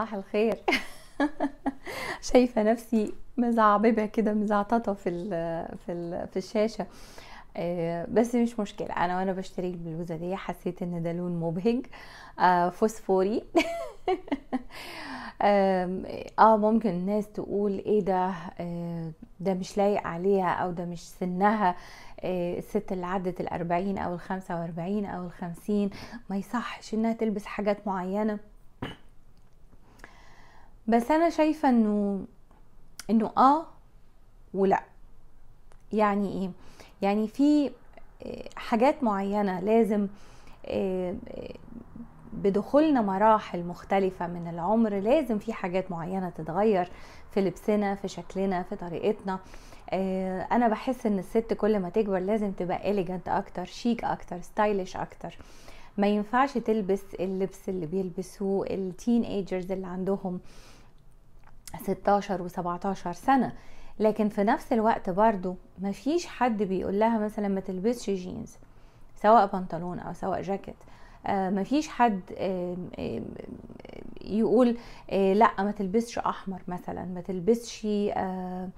صباح الخير شايفه نفسي مزعببه كده مزعططه في الـ في الـ في الشاشه آه، بس مش مشكله انا وانا بشتري البلوزه دي حسيت ان ده لون مبهج آه، فوسفوري اه ممكن الناس تقول ايه ده آه، ده مش لايق عليها او ده مش سنها الست اللي عدت الاربعين او الخمسة واربعين او الخمسين ما يصحش انها تلبس حاجات معينه بس انا شايفه انه انه اه ولا يعني ايه يعني في آه، حاجات معينه لازم آه، آه، بدخولنا مراحل مختلفة من العمر لازم في حاجات معينة تتغير في لبسنا في شكلنا في طريقتنا أنا بحس إن الست كل ما تكبر لازم تبقى إليجنت أكتر شيك أكتر ستايلش أكتر ما ينفعش تلبس اللبس اللي بيلبسوه التين ايجرز اللي عندهم 16 و17 سنة لكن في نفس الوقت برضو مفيش حد بيقول لها مثلا ما تلبسش جينز سواء بنطلون او سواء جاكيت آه، مفيش حد يقول آه، لا ما تلبسش احمر مثلا ما تلبسش آه،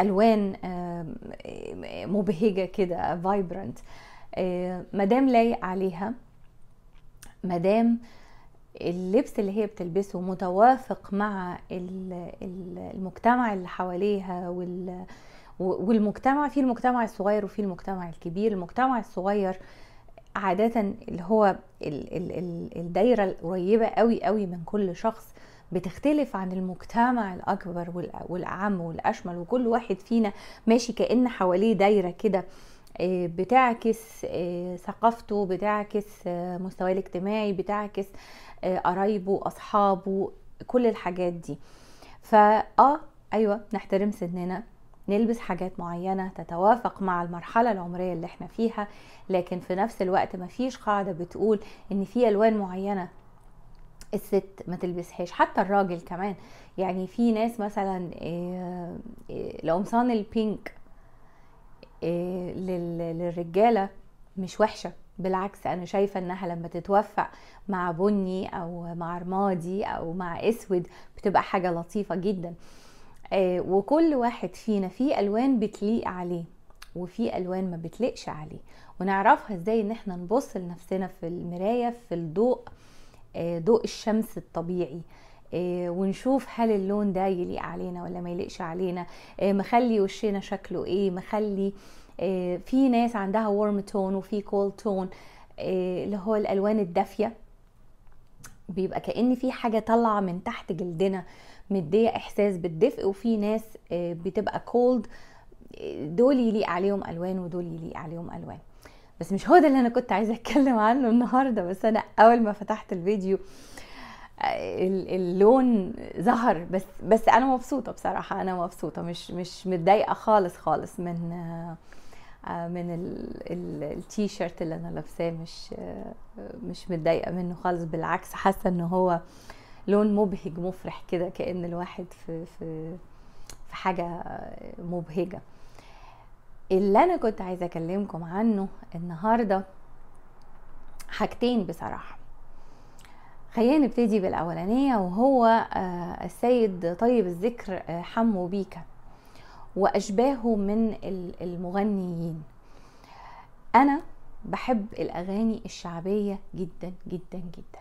الوان مبهجه كده فايبرنت مدام لايق عليها مدام اللبس اللي هي بتلبسه متوافق مع المجتمع اللي حواليها والمجتمع في المجتمع الصغير وفي المجتمع الكبير المجتمع الصغير عادة اللي هو الدايرة القريبة قوي قوي من كل شخص بتختلف عن المجتمع الأكبر والأعم والأشمل وكل واحد فينا ماشي كأن حواليه دايرة كده آه، بتعكس آه، ثقافته بتعكس آه، مستواه الاجتماعي بتعكس قرايبه اصحابه كل الحاجات دي فا اه ايوه نحترم سننا نلبس حاجات معينة تتوافق مع المرحلة العمرية اللي احنا فيها لكن في نفس الوقت مفيش قاعدة بتقول ان في الوان معينة الست ما تلبسهاش حتى الراجل كمان يعني في ناس مثلا القمصان البينك آه، للرجاله مش وحشه بالعكس انا شايفه انها لما تتوفق مع بني او مع رمادي او مع اسود بتبقى حاجه لطيفه جدا آه، وكل واحد فينا في الوان بتليق عليه وفي الوان ما بتليقش عليه ونعرفها ازاي ان احنا نبص لنفسنا في المرايه في الضوء آه، ضوء الشمس الطبيعي إيه، ونشوف هل اللون ده يليق علينا ولا ما يليقش علينا إيه، مخلي وشنا شكله ايه مخلي إيه، في ناس عندها وارم تون وفي كول تون اللي هو الالوان الدافيه بيبقى كأن في حاجة طالعة من تحت جلدنا مدية إحساس بالدفء وفي ناس بتبقى كولد دول يليق عليهم ألوان ودول يليق عليهم ألوان بس مش هو ده اللي أنا كنت عايزة أتكلم عنه النهاردة بس أنا أول ما فتحت الفيديو اللون ظهر بس بس انا مبسوطه بصراحه انا مبسوطه مش مش متضايقه خالص خالص من من التي شيرت اللي انا لابساه مش مش متضايقه منه خالص بالعكس حاسه ان هو لون مبهج مفرح كده كان الواحد في في في حاجه مبهجه اللي انا كنت عايزه اكلمكم عنه النهارده حاجتين بصراحه خلينا نبتدي بالاولانيه وهو آه، السيد طيب الذكر آه، حمو بيكا واشباهه من المغنيين انا بحب الاغاني الشعبيه جدا جدا جدا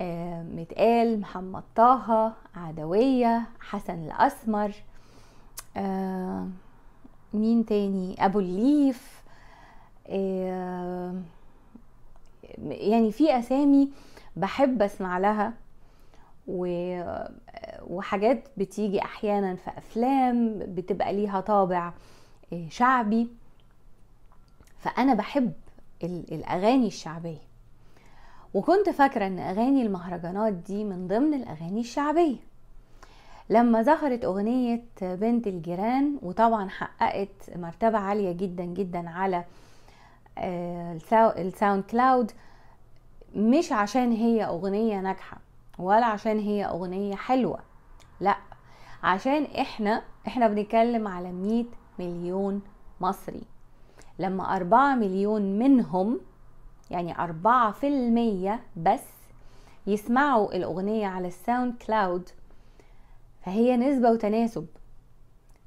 آه، متقال محمد طه عدويه حسن الاسمر مين تاني ابو الليف يعني في اسامي بحب اسمع لها و... وحاجات بتيجي احيانا في افلام بتبقى ليها طابع آه، شعبي فانا بحب الاغاني الشعبيه وكنت فاكره ان اغاني المهرجانات دي من ضمن الاغاني الشعبيه لما ظهرت اغنيه بنت الجيران وطبعا حققت مرتبه عاليه جدا جدا على آه، الساوند كلاود مش عشان هي اغنيه ناجحه ولا عشان هي اغنيه حلوه لا عشان احنا احنا بنتكلم على مية مليون مصري لما أربعة مليون منهم يعني أربعة في المية بس يسمعوا الأغنية على الساوند كلاود فهي نسبة وتناسب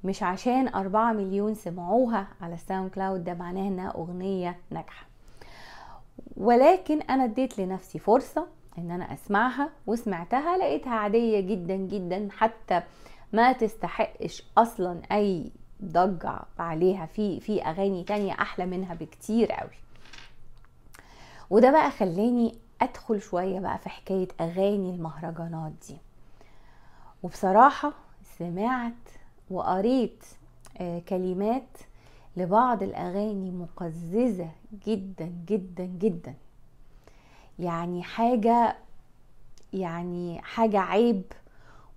مش عشان أربعة مليون سمعوها على الساوند كلاود ده معناه انها أغنية ناجحة ولكن انا اديت لنفسي فرصه ان انا اسمعها وسمعتها لقيتها عاديه جدا جدا حتى ما تستحقش اصلا اي ضجة عليها في في اغاني تانية احلى منها بكتير قوي وده بقى خلاني ادخل شوية بقى في حكاية اغاني المهرجانات دي وبصراحة سمعت وقريت آه، كلمات لبعض الأغاني مقززة جدا جدا جدا يعني حاجة يعني حاجة عيب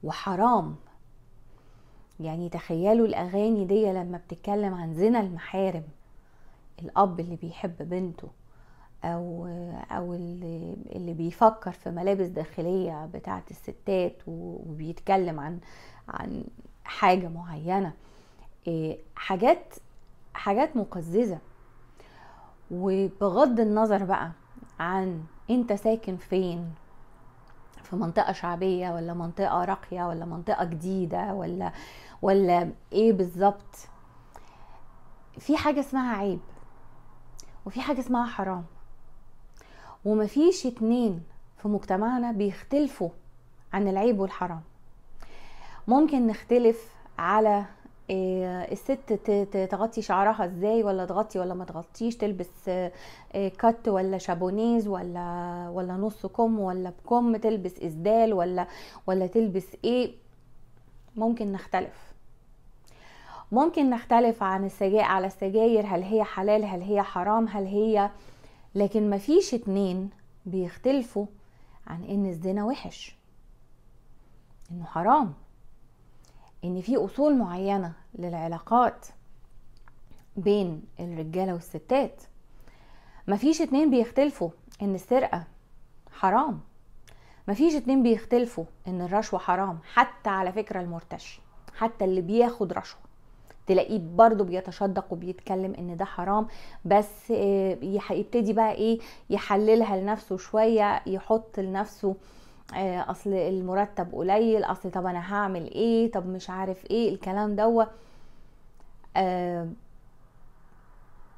وحرام يعني تخيلوا الأغاني دي لما بتتكلم عن زنا المحارم الأب اللي بيحب بنته أو أو اللي, اللي بيفكر في ملابس داخلية بتاعة الستات وبيتكلم عن عن حاجة معينة إيه، حاجات حاجات مقززه وبغض النظر بقى عن انت ساكن فين في منطقه شعبيه ولا منطقه راقيه ولا منطقه جديده ولا ولا ايه بالظبط في حاجه اسمها عيب وفي حاجه اسمها حرام ومفيش اتنين في مجتمعنا بيختلفوا عن العيب والحرام ممكن نختلف على إيه، الست تغطي شعرها ازاي ولا تغطي ولا ما تغطيش تلبس إيه، كات ولا شابونيز ولا ولا نص كم ولا بكم تلبس اسدال ولا ولا تلبس ايه ممكن نختلف ممكن نختلف عن السجائر على السجاير هل هي حلال هل هي حرام هل هي لكن مفيش اتنين بيختلفوا عن ان الزنا وحش انه حرام ان في اصول معينه للعلاقات بين الرجاله والستات مفيش اتنين بيختلفوا ان السرقه حرام مفيش اتنين بيختلفوا ان الرشوه حرام حتى على فكره المرتشي حتى اللي بياخد رشوه تلاقيه برضه بيتشدق وبيتكلم ان ده حرام بس آه، يبتدي بقى ايه يحللها لنفسه شويه يحط لنفسه آه، اصل المرتب قليل اصل طب انا هعمل ايه طب مش عارف ايه الكلام دوت أه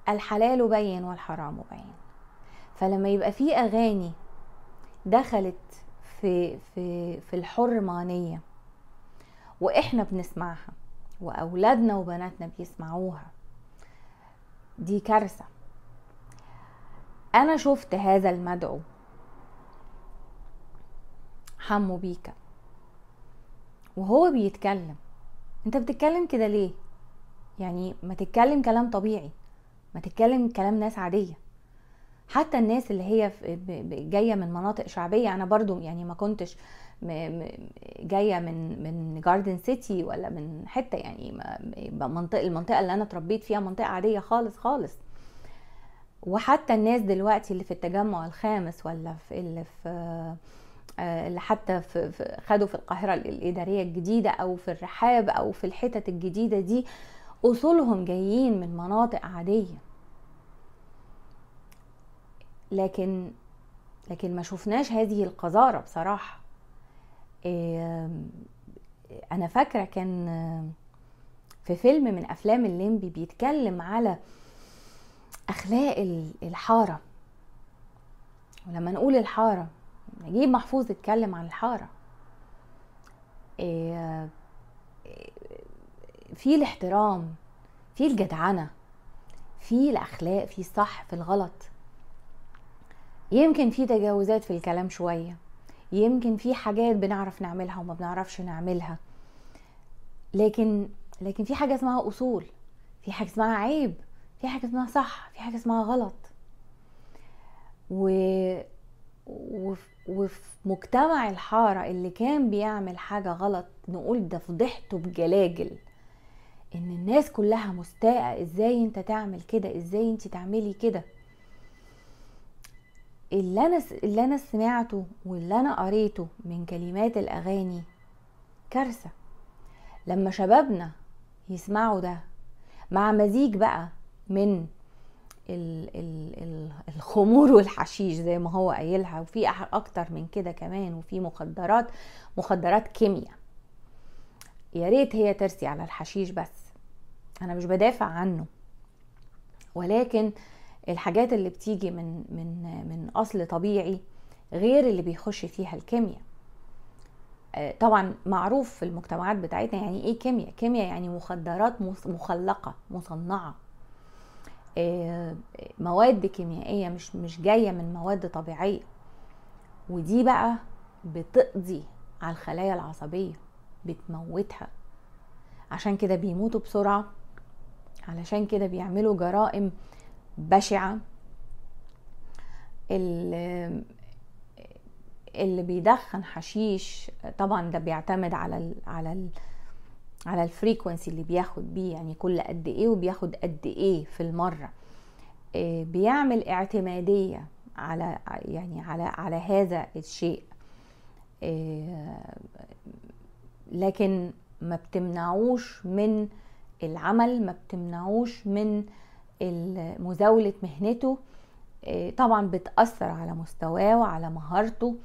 الحلال بين والحرام بين فلما يبقى في اغاني دخلت في في في الحرمانيه واحنا بنسمعها واولادنا وبناتنا بيسمعوها دي كارثه انا شفت هذا المدعو همه بيك وهو بيتكلم انت بتتكلم كده ليه يعني ما تتكلم كلام طبيعي ما تتكلم كلام ناس عاديه حتى الناس اللي هي جايه من مناطق شعبيه انا برضو يعني ما كنتش جايه من من جاردن سيتي ولا من حته يعني منطقه المنطقه اللي انا اتربيت فيها منطقه عاديه خالص خالص وحتى الناس دلوقتي اللي في التجمع الخامس ولا في اللي في آه، اللي حتى في خدوا في القاهرة الإدارية الجديدة أو في الرحاب أو في الحتت الجديدة دي أصولهم جايين من مناطق عادية لكن لكن ما شفناش هذه القذارة بصراحة أنا فاكرة كان في فيلم من أفلام الليمبي بيتكلم على أخلاق الحارة ولما نقول الحارة نجيب محفوظ اتكلم عن الحاره آه، آه، في الاحترام في الجدعنه في الاخلاق في الصح في الغلط يمكن في تجاوزات في الكلام شويه يمكن في حاجات بنعرف نعملها وما بنعرفش نعملها لكن لكن في حاجه اسمها اصول في حاجه اسمها عيب في حاجه اسمها صح في حاجه اسمها غلط و... و... وفي مجتمع الحارة اللي كان بيعمل حاجة غلط نقول ده فضحته بجلاجل ان الناس كلها مستاءة ازاي انت تعمل كده ازاي انت تعملي كده اللي انا اللي انا سمعته واللي انا قريته من كلمات الاغاني كارثه لما شبابنا يسمعوا ده مع مزيج بقى من الخمور والحشيش زي ما هو قايلها وفي اكتر من كده كمان وفي مخدرات مخدرات كيمياء يا ريت هي ترسي على الحشيش بس انا مش بدافع عنه ولكن الحاجات اللي بتيجي من من من اصل طبيعي غير اللي بيخش فيها الكيمياء آه، طبعا معروف في المجتمعات بتاعتنا يعني ايه كيمياء كيمياء يعني مخدرات مخلقه مصنعه آه، مواد كيميائيه مش مش جايه من مواد طبيعيه ودي بقى بتقضي على الخلايا العصبيه بتموتها عشان كده بيموتوا بسرعه علشان كده بيعملوا جرائم بشعه اللي بيدخن حشيش طبعا ده بيعتمد على الـ على الـ على الفريكونسي اللي بياخد بيه يعني كل قد ايه وبياخد قد ايه في المره آه، بيعمل اعتماديه على يعني على على هذا الشيء آه، لكن ما بتمنعوش من العمل ما بتمنعوش من مزاولة مهنته آه، طبعا بتأثر على مستواه وعلى مهارته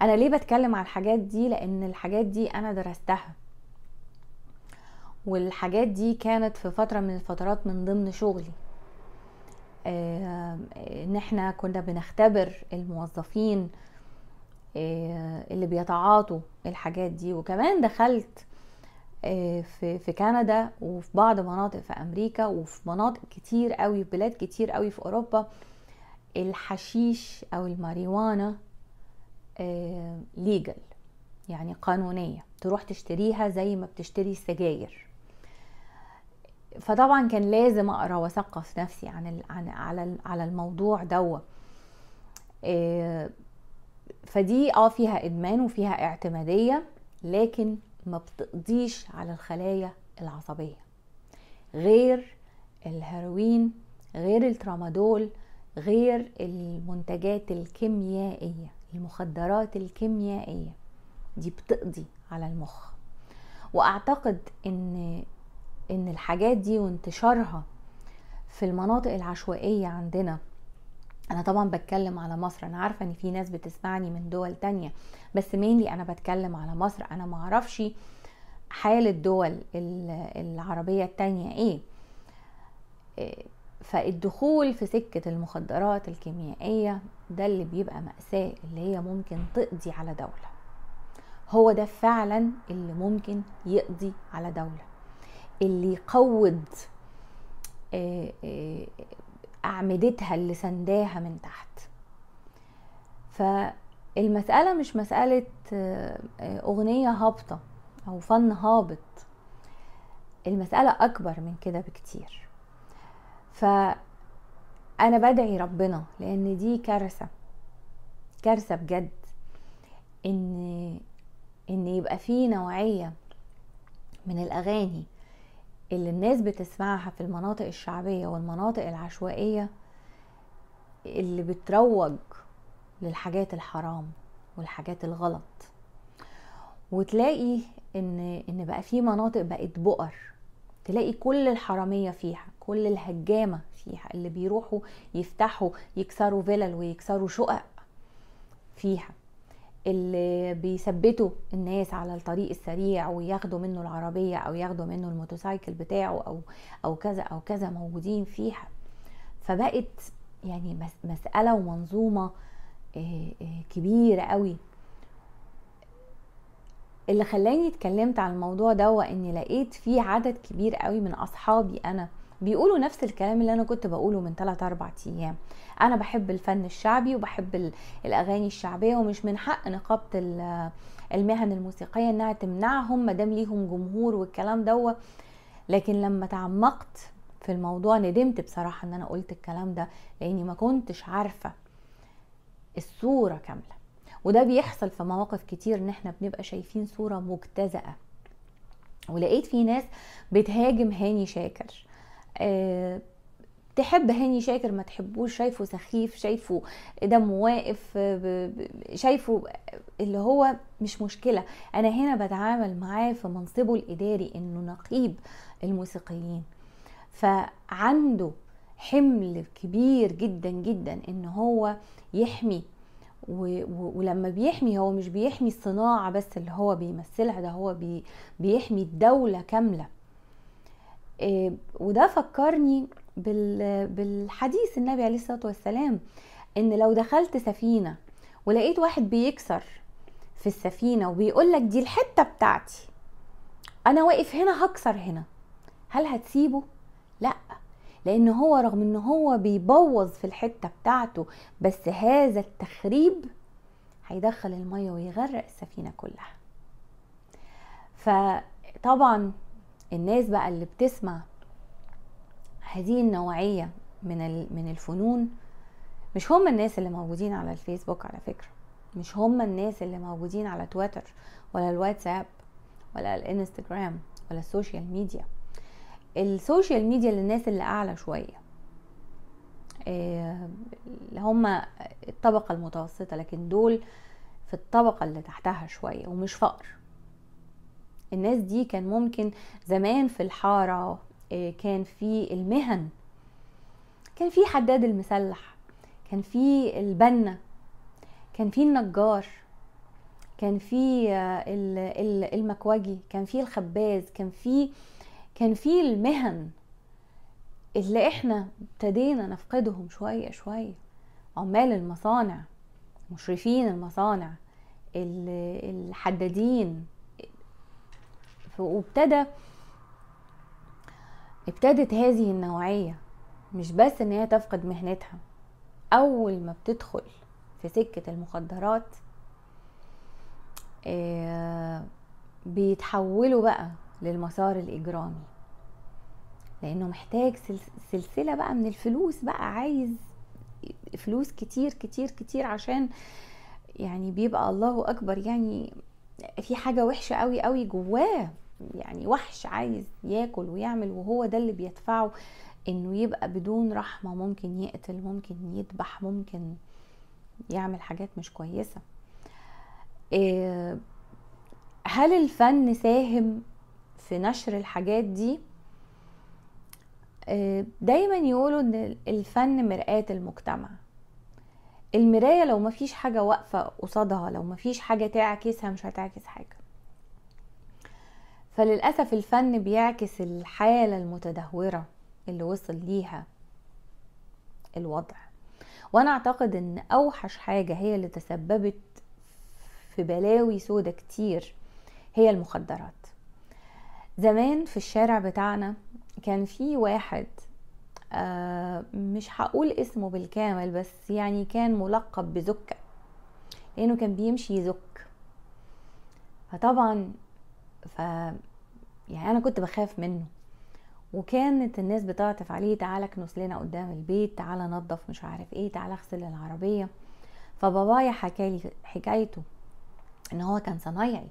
أنا ليه بتكلم على الحاجات دي لأن الحاجات دي أنا درستها والحاجات دي كانت في فترة من الفترات من ضمن شغلي آه، ان احنا كنا بنختبر الموظفين آه، اللي بيتعاطوا الحاجات دي وكمان دخلت آه، في في كندا وفي بعض مناطق في امريكا وفي مناطق كتير قوي في بلاد كتير قوي في اوروبا الحشيش او الماريوانا ليجل يعني قانونيه تروح تشتريها زي ما بتشتري السجاير فطبعا كان لازم اقرا واثقف نفسي عن ال عن على على الموضوع دوت آه، فدي اه فيها ادمان وفيها اعتماديه لكن ما بتقضيش على الخلايا العصبيه غير الهيروين غير الترامادول غير المنتجات الكيميائيه المخدرات الكيميائيه دي بتقضي على المخ واعتقد ان ان الحاجات دي وانتشارها في المناطق العشوائية عندنا انا طبعا بتكلم على مصر انا عارفه ان في ناس بتسمعني من دول تانية بس مينلي انا بتكلم على مصر انا معرفش حال الدول العربيه التانية إيه. ايه فالدخول في سكة المخدرات الكيميائية ده اللي بيبقى مأساة اللي هي ممكن تقضي على دولة هو ده فعلا اللي ممكن يقضي على دولة اللي يقود آه، آه، أعمدتها اللي سنداها من تحت فالمسألة مش مسألة آه، أغنية هابطة أو فن هابط المسألة أكبر من كده بكتير فأنا بدعي ربنا لأن دي كارثة كارثة بجد إن إن يبقى في نوعية من الأغاني اللي الناس بتسمعها في المناطق الشعبية والمناطق العشوائية اللي بتروج للحاجات الحرام والحاجات الغلط وتلاقي ان ان بقى في مناطق بقت بؤر تلاقي كل الحراميه فيها كل الهجامه فيها اللي بيروحوا يفتحوا يكسروا فلل ويكسروا شقق فيها اللي بيثبتوا الناس على الطريق السريع وياخدوا منه العربية او ياخدوا منه الموتوسايكل بتاعه او او كذا او كذا موجودين فيها فبقت يعني مسألة ومنظومة آه، آه، كبيرة قوي اللي خلاني اتكلمت على الموضوع ده اني لقيت فيه عدد كبير قوي من اصحابي انا بيقولوا نفس الكلام اللي انا كنت بقوله من 3 4 ايام انا بحب الفن الشعبي وبحب الاغاني الشعبيه ومش من حق نقابه المهن الموسيقيه انها تمنعهم ما دام ليهم جمهور والكلام دوت لكن لما تعمقت في الموضوع ندمت بصراحه ان انا قلت الكلام ده لاني ما كنتش عارفه الصوره كامله وده بيحصل في مواقف كتير ان احنا بنبقى شايفين صوره مجتزاه ولقيت في ناس بتهاجم هاني شاكر آه، تحب هاني شاكر ما تحبوش شايفه سخيف شايفه دمه واقف شايفه اللي هو مش مشكله انا هنا بتعامل معاه في منصبه الاداري انه نقيب الموسيقيين فعنده حمل كبير جدا جدا ان هو يحمي و... و... ولما بيحمي هو مش بيحمي الصناعه بس اللي هو بيمثلها ده هو بي... بيحمي الدوله كامله آه، وده فكرني بالحديث النبي عليه الصلاه والسلام ان لو دخلت سفينه ولقيت واحد بيكسر في السفينه وبيقول لك دي الحته بتاعتي انا واقف هنا هكسر هنا هل هتسيبه لا لان هو رغم ان هو بيبوظ في الحته بتاعته بس هذا التخريب هيدخل الميه ويغرق السفينه كلها فطبعا الناس بقى اللي بتسمع هذه النوعيه من من الفنون مش هم الناس اللي موجودين على الفيسبوك على فكره مش هم الناس اللي موجودين على تويتر ولا الواتساب ولا الانستجرام ولا السوشيال ميديا السوشيال ميديا للناس اللي اعلى شويه آه، اللي هم الطبقه المتوسطه لكن دول في الطبقه اللي تحتها شويه ومش فقر الناس دي كان ممكن زمان في الحارة آه، كان في المهن كان في حداد المسلح كان في البنا كان في النجار كان في آه، المكوجي كان في الخباز كان في كان في المهن اللي احنا ابتدينا نفقدهم شوية شوية عمال المصانع مشرفين المصانع الحدادين وابتدى ابتدت هذه النوعية مش بس ان هي تفقد مهنتها اول ما بتدخل في سكة المخدرات آه، بيتحولوا بقى للمسار الاجرامي لانه محتاج سلسلة بقى من الفلوس بقى عايز فلوس كتير كتير كتير عشان يعني بيبقى الله اكبر يعني في حاجة وحشة قوي قوي جواه يعني وحش عايز ياكل ويعمل وهو ده اللي بيدفعه انه يبقى بدون رحمه ممكن يقتل ممكن يذبح ممكن يعمل حاجات مش كويسه آه، هل الفن ساهم في نشر الحاجات دي آه، دايما يقولوا ان الفن مرآة المجتمع المراية لو مفيش حاجة واقفة قصادها لو مفيش حاجة تعكسها مش هتعكس حاجة فللأسف الفن بيعكس الحالة المتدهورة اللي وصل ليها الوضع وانا اعتقد ان اوحش حاجة هي اللي تسببت في بلاوي سودة كتير هي المخدرات زمان في الشارع بتاعنا كان في واحد آه مش هقول اسمه بالكامل بس يعني كان ملقب بزكة لانه كان بيمشي يزك فطبعا ف يعني انا كنت بخاف منه وكانت الناس بتعطف عليه تعالى كنس لنا قدام البيت تعالى نظف مش عارف ايه تعالى اغسل العربيه فبابايا حكالي حكايته ان هو كان صنايعي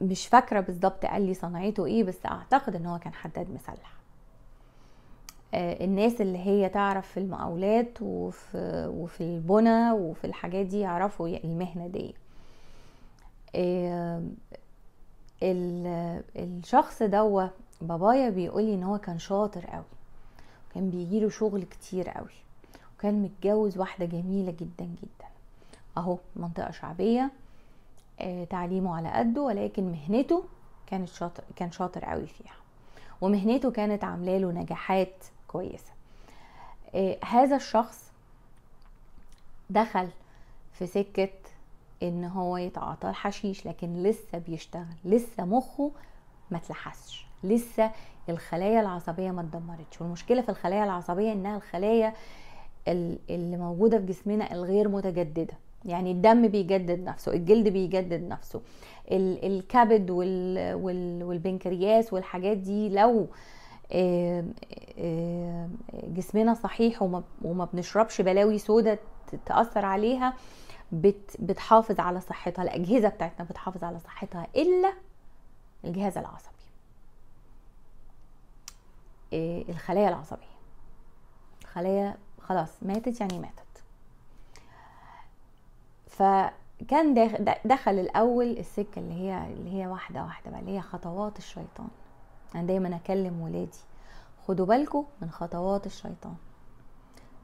مش فاكره بالظبط قال لي صناعته ايه بس اعتقد ان هو كان حداد مسلح آه، الناس اللي هي تعرف في المقاولات وفي وفي البنى وفي الحاجات دي يعرفوا المهنه دي آه، الشخص دوا بابايا بيقولي ان هو كان شاطر قوي كان بيجيله شغل كتير قوي وكان متجوز واحده جميله جدا جدا اهو منطقه شعبيه آه، تعليمه على قده ولكن مهنته كانت شاطر كان شاطر قوي فيها ومهنته كانت عامله له نجاحات كويسه آه، هذا الشخص دخل في سكه ان هو يتعاطى الحشيش لكن لسه بيشتغل لسه مخه ما تلحسش لسه الخلايا العصبيه ما اتدمرتش والمشكله في الخلايا العصبيه انها الخلايا اللي موجوده في جسمنا الغير متجدده يعني الدم بيجدد نفسه الجلد بيجدد نفسه الكبد والبنكرياس والحاجات دي لو جسمنا صحيح وما بنشربش بلاوي سودة تأثر عليها بت بتحافظ على صحتها الاجهزه بتاعتنا بتحافظ على صحتها الا الجهاز العصبي إيه الخلايا العصبيه خلايا خلاص ماتت يعني ماتت فكان دخل الاول السكه اللي هي اللي هي واحده واحده بقى اللي هي خطوات الشيطان انا دايما اكلم ولادي خدوا بالكم من خطوات الشيطان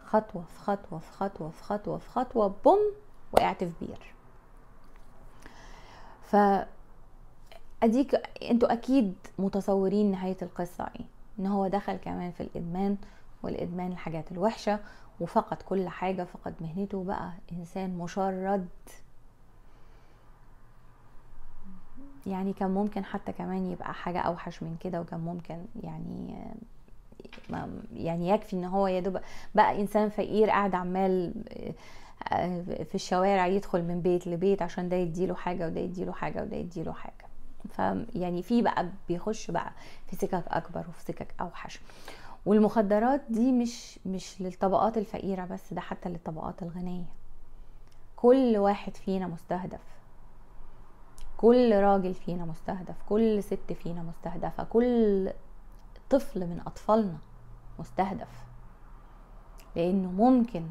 خطوه في خطوه في خطوه في خطوه في خطوه بوم وقعت في بير ف اديك انتوا اكيد متصورين نهايه القصه ايه ان هو دخل كمان في الادمان والادمان الحاجات الوحشه وفقد كل حاجه فقد مهنته بقى انسان مشرد يعني كان ممكن حتى كمان يبقى حاجه اوحش من كده وكان ممكن يعني يعني يكفي ان هو يا دوب بقى انسان فقير قاعد عمال آه، في الشوارع يدخل من بيت لبيت عشان ده يديله حاجه وده يديله حاجه وده يديله حاجه فيعني في بقى بيخش بقى في سكك اكبر وفي سكك اوحش والمخدرات دي مش مش للطبقات الفقيره بس ده حتى للطبقات الغنيه كل واحد فينا مستهدف كل راجل فينا مستهدف كل ست فينا مستهدفه كل طفل من اطفالنا مستهدف لانه ممكن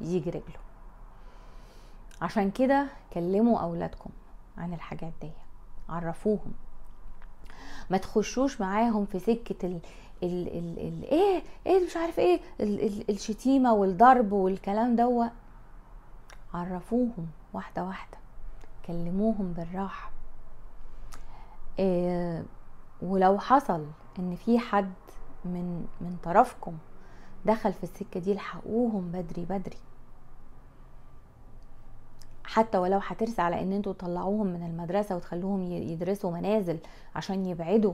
يجي رجله عشان كده كلموا اولادكم عن الحاجات دي عرفوهم ما تخشوش معاهم في سكه ال ال ال ال ايه ايه مش عارف ايه ال ال الشتيمه والضرب والكلام دوا عرفوهم واحده واحده كلموهم بالراحه إيه ولو حصل ان في حد من من طرفكم دخل في السكه دي الحقوهم بدري بدري حتى ولو هترسى على ان انتوا تطلعوهم من المدرسة وتخلوهم يدرسوا منازل عشان يبعدوا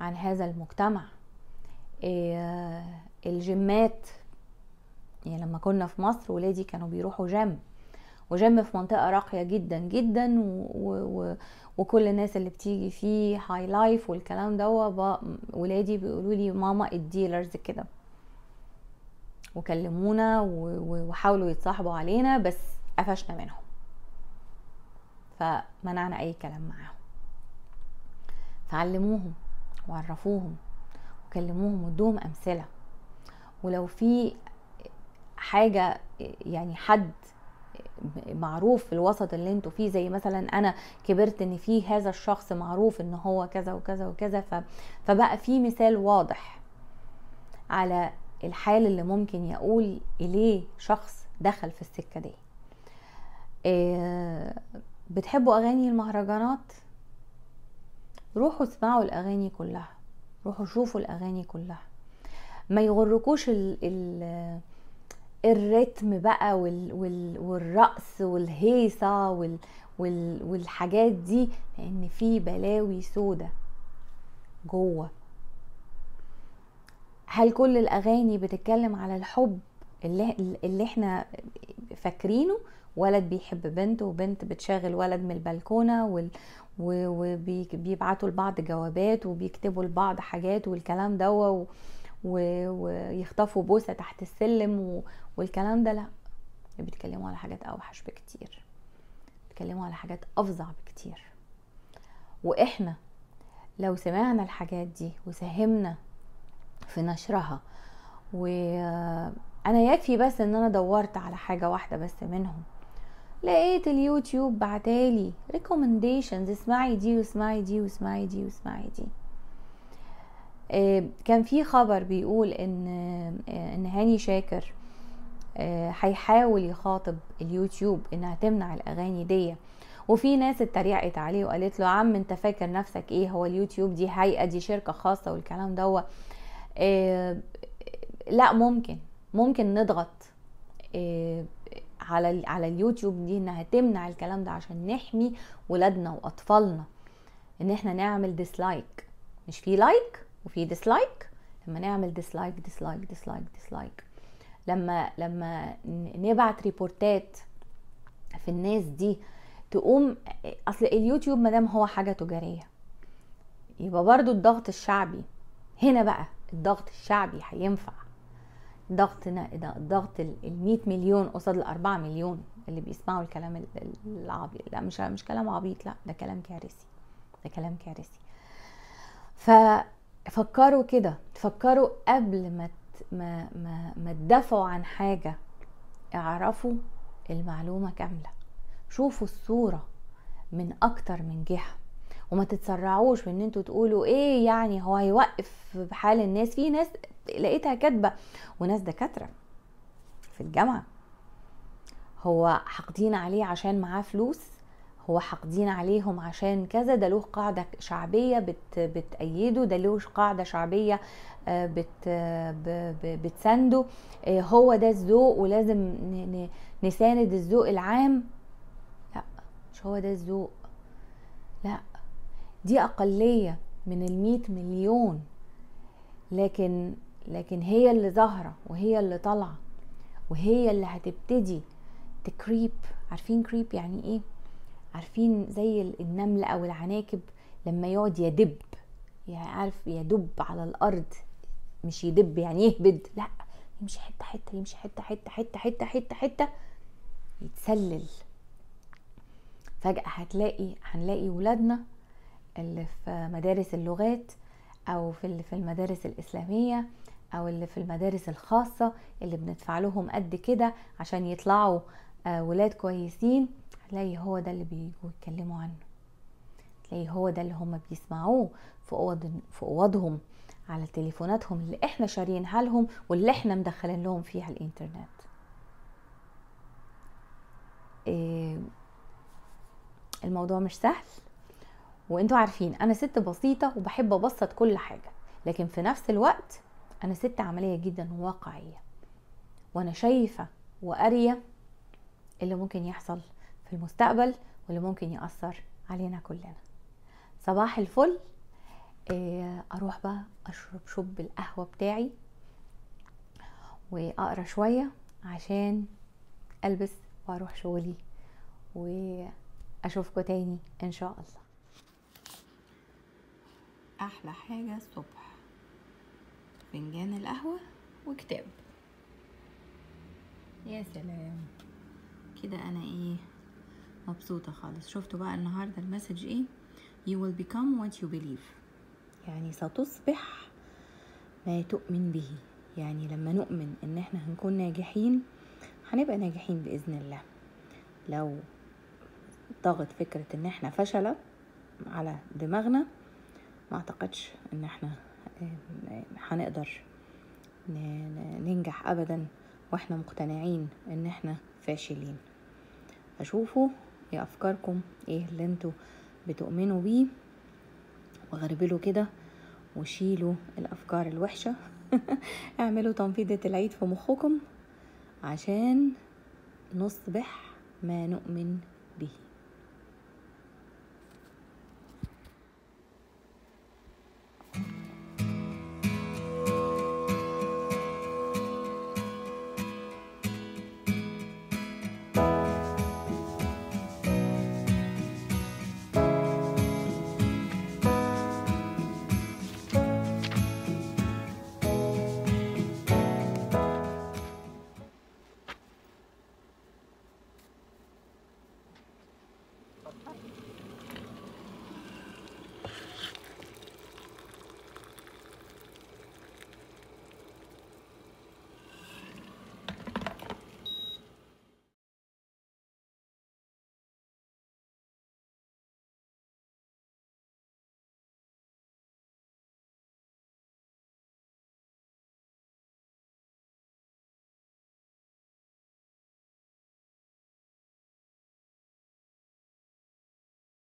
عن هذا المجتمع آه، الجمات يعني لما كنا في مصر ولادي كانوا بيروحوا جيم وجيم في منطقة راقية جدا جدا و... و... وكل الناس اللي بتيجي فيه هاي لايف والكلام دوا ولادي بيقولوا لي ماما الديلرز كده وكلمونا و... وحاولوا يتصاحبوا علينا بس قفشنا منهم فمنعنا اي كلام معاهم فعلموهم وعرفوهم وكلموهم ودوهم امثله ولو في حاجه يعني حد معروف في الوسط اللي انتوا فيه زي مثلا انا كبرت ان في هذا الشخص معروف ان هو كذا وكذا وكذا فبقى في مثال واضح على الحال اللي ممكن يقول اليه شخص دخل في السكه دي إيه بتحبوا اغاني المهرجانات روحوا اسمعوا الاغاني كلها روحوا شوفوا الاغاني كلها ما يغركوش ال ال الريتم بقى وال وال والرقص والهيصه وال وال والحاجات دي لان في بلاوي سودة جوه هل كل الاغاني بتتكلم على الحب اللي, اللي احنا فاكرينه ولد بيحب بنت وبنت بتشاغل ولد من البلكونه وبيبعتوا لبعض جوابات وبيكتبوا لبعض حاجات والكلام ده ويخطفوا بوسه تحت السلم والكلام ده لا بيتكلموا على حاجات اوحش بكتير بيتكلموا على حاجات افظع بكتير واحنا لو سمعنا الحاجات دي وساهمنا في نشرها وانا يكفي بس ان انا دورت على حاجه واحده بس منهم لقيت اليوتيوب بعتالي ريكومنديشنز اسمعي دي واسمعي دي واسمعي دي واسمعي دي آه، كان في خبر بيقول ان آه، ان هاني شاكر آه، هيحاول يخاطب اليوتيوب انها تمنع الاغاني دي وفي ناس اتريقت عليه وقالت له عم انت فاكر نفسك ايه هو اليوتيوب دي هيئه دي شركه خاصه والكلام دوت لا ممكن ممكن نضغط على على اليوتيوب دي انها تمنع الكلام ده عشان نحمي ولادنا واطفالنا ان احنا نعمل ديسلايك مش في لايك وفي ديسلايك لما نعمل ديسلايك ديسلايك ديسلايك ديسلايك لما لما نبعت ريبورتات في الناس دي تقوم اصل اليوتيوب مادام هو حاجه تجاريه يبقى برضو الضغط الشعبي هنا بقى الضغط الشعبي هينفع ضغط ضغط ال 100 مليون قصاد ال 4 مليون اللي بيسمعوا الكلام العبيط لا مش مش كلام عبيط لا ده كلام كارثي ده كلام كارثي ففكروا كده فكروا قبل ما ما ما, ما تدافعوا عن حاجه اعرفوا المعلومه كامله شوفوا الصوره من اكتر من جهه وما تتسرعوش ان انتوا تقولوا ايه يعني هو هيوقف بحال الناس في ناس لقيتها كاتبه وناس دكاتره في الجامعه هو حاقدين عليه عشان معاه فلوس هو حاقدين عليهم عشان كذا ده له قاعده شعبيه بت بتأيده ده له قاعده شعبيه آه، بت بتسنده آه، هو ده الذوق ولازم نساند الذوق العام لا مش هو ده الذوق لا دي أقلية من المية مليون لكن لكن هي اللي ظاهره وهي اللي طالعه وهي اللي هتبتدي تكريب عارفين كريب يعني ايه عارفين زي النملة او العناكب لما يقعد يدب يعني عارف يدب على الارض مش يدب يعني يهبد لا يمشي حته حته يمشي حته حته حته حته حته حته يتسلل فجأة هتلاقي هنلاقي ولادنا اللي في مدارس اللغات أو في في المدارس الإسلامية او اللي في المدارس الخاصة اللي بندفع لهم قد كده عشان يطلعوا آه، ولاد كويسين هتلاقي هو ده اللي بيجوا يتكلموا عنه هتلاقي هو ده اللي هم بيسمعوه في اوض في اوضهم على تليفوناتهم اللي احنا شارينها لهم واللي احنا مدخلين لهم فيها الانترنت آه، الموضوع مش سهل وانتوا عارفين انا ست بسيطه وبحب ابسط كل حاجه لكن في نفس الوقت انا ست عمليه جدا وواقعيه وانا شايفه وقاريه اللي ممكن يحصل في المستقبل واللي ممكن ياثر علينا كلنا صباح الفل آه، اروح بقى اشرب شوب القهوه بتاعي واقرا شويه عشان البس واروح شغلي واشوفكم تاني ان شاء الله احلى حاجه الصبح فنجان القهوة وكتاب يا سلام كده انا ايه مبسوطة خالص شفتوا بقى النهاردة المسج ايه you will become what you believe يعني ستصبح ما تؤمن به يعني لما نؤمن ان احنا هنكون ناجحين هنبقى ناجحين بإذن الله لو ضغط فكرة ان احنا فشلة على دماغنا ما اعتقدش ان احنا هنقدر ننجح ابدا واحنا مقتنعين ان احنا فاشلين اشوفوا ايه افكاركم ايه اللي انتوا بتؤمنوا بيه وغربلوا كده وشيلوا الافكار الوحشه اعملوا تنفيذه العيد في مخكم عشان نصبح ما نؤمن